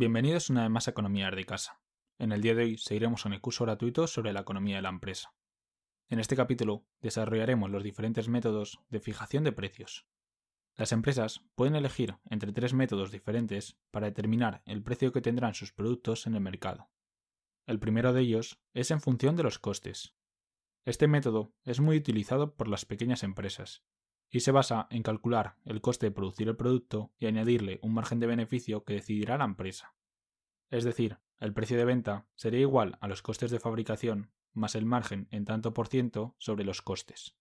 Bienvenidos una vez más a Economía de Casa. En el día de hoy seguiremos con el curso gratuito sobre la economía de la empresa. En este capítulo desarrollaremos los diferentes métodos de fijación de precios. Las empresas pueden elegir entre tres métodos diferentes para determinar el precio que tendrán sus productos en el mercado. El primero de ellos es en función de los costes. Este método es muy utilizado por las pequeñas empresas y se basa en calcular el coste de producir el producto y añadirle un margen de beneficio que decidirá la empresa. Es decir, el precio de venta sería igual a los costes de fabricación más el margen en tanto por ciento sobre los costes.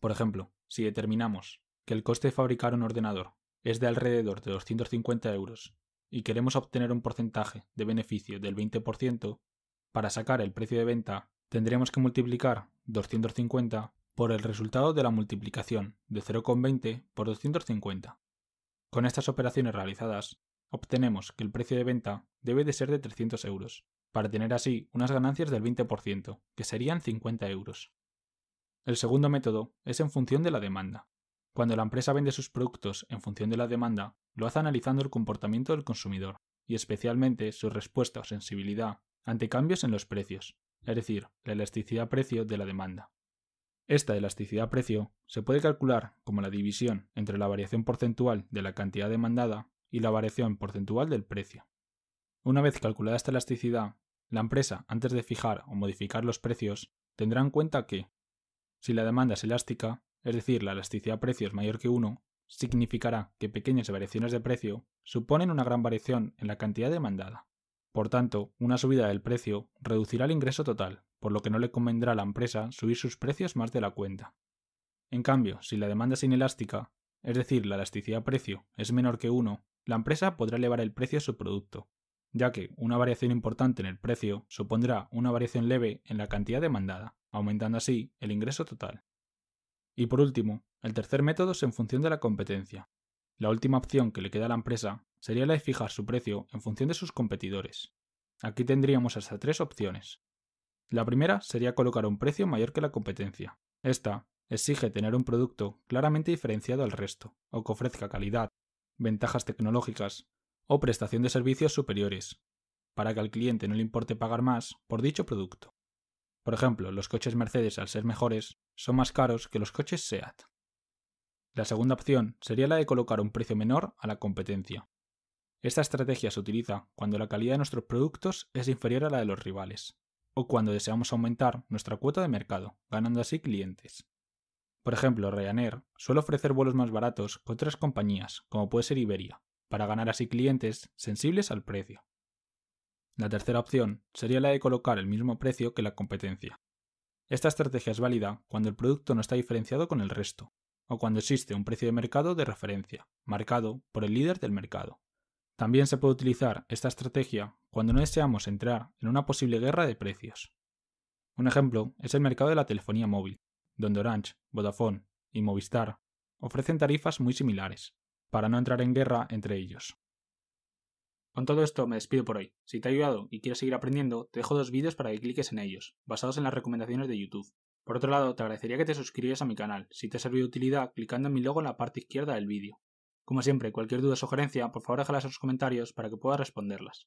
Por ejemplo, si determinamos que el coste de fabricar un ordenador es de alrededor de 250 euros y queremos obtener un porcentaje de beneficio del 20%, para sacar el precio de venta tendremos que multiplicar 250 por el resultado de la multiplicación de 0,20 por 250. Con estas operaciones realizadas, obtenemos que el precio de venta debe de ser de 300 euros, para tener así unas ganancias del 20%, que serían 50 euros. El segundo método es en función de la demanda. Cuando la empresa vende sus productos en función de la demanda, lo hace analizando el comportamiento del consumidor, y especialmente su respuesta o sensibilidad ante cambios en los precios, es decir, la elasticidad precio de la demanda. Esta elasticidad-precio se puede calcular como la división entre la variación porcentual de la cantidad demandada y la variación porcentual del precio. Una vez calculada esta elasticidad, la empresa, antes de fijar o modificar los precios, tendrá en cuenta que, si la demanda es elástica, es decir, la elasticidad precio es mayor que 1, significará que pequeñas variaciones de precio suponen una gran variación en la cantidad demandada. Por tanto, una subida del precio reducirá el ingreso total, por lo que no le convendrá a la empresa subir sus precios más de la cuenta. En cambio, si la demanda es inelástica, es decir, la elasticidad precio es menor que 1, la empresa podrá elevar el precio de su producto, ya que una variación importante en el precio supondrá una variación leve en la cantidad demandada, aumentando así el ingreso total. Y por último, el tercer método es en función de la competencia. La última opción que le queda a la empresa sería la de fijar su precio en función de sus competidores. Aquí tendríamos hasta tres opciones. La primera sería colocar un precio mayor que la competencia. Esta exige tener un producto claramente diferenciado al resto, o que ofrezca calidad, ventajas tecnológicas o prestación de servicios superiores, para que al cliente no le importe pagar más por dicho producto. Por ejemplo, los coches Mercedes, al ser mejores, son más caros que los coches SEAT. La segunda opción sería la de colocar un precio menor a la competencia. Esta estrategia se utiliza cuando la calidad de nuestros productos es inferior a la de los rivales, o cuando deseamos aumentar nuestra cuota de mercado, ganando así clientes. Por ejemplo, Ryanair suele ofrecer vuelos más baratos que otras compañías, como puede ser Iberia, para ganar así clientes sensibles al precio. La tercera opción sería la de colocar el mismo precio que la competencia. Esta estrategia es válida cuando el producto no está diferenciado con el resto, o cuando existe un precio de mercado de referencia, marcado por el líder del mercado. También se puede utilizar esta estrategia cuando no deseamos entrar en una posible guerra de precios. Un ejemplo es el mercado de la telefonía móvil, donde Orange, Vodafone y Movistar ofrecen tarifas muy similares, para no entrar en guerra entre ellos. Con todo esto me despido por hoy. Si te ha ayudado y quieres seguir aprendiendo, te dejo dos vídeos para que cliques en ellos, basados en las recomendaciones de YouTube. Por otro lado, te agradecería que te suscribieras a mi canal, si te ha servido de utilidad, clicando en mi logo en la parte izquierda del vídeo. Como siempre, cualquier duda o sugerencia, por favor déjalas en los comentarios para que pueda responderlas.